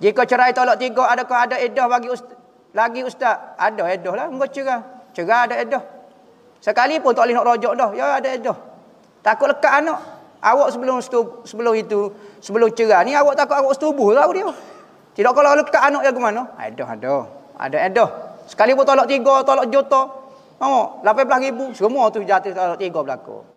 Jika cerai tolak tiga, adakah ada edah bagi ustaz? Lagi ustaz, ada edah lah. Engkau cerai. Cerai ada edah. Sekalipun tak boleh nak rojok dah. Ya, ada edah. Takut lekat anak. Awak sebelum sebelum itu, sebelum cerai ni, awak takut awak setubuh lah dia. Tidak kalau lekat anak ya ke mana? Ada, ada. Ada edah. pun tolak tiga, tolak juta. Oh, 18 ribu. Semua tu jatuh tolak tiga berlaku.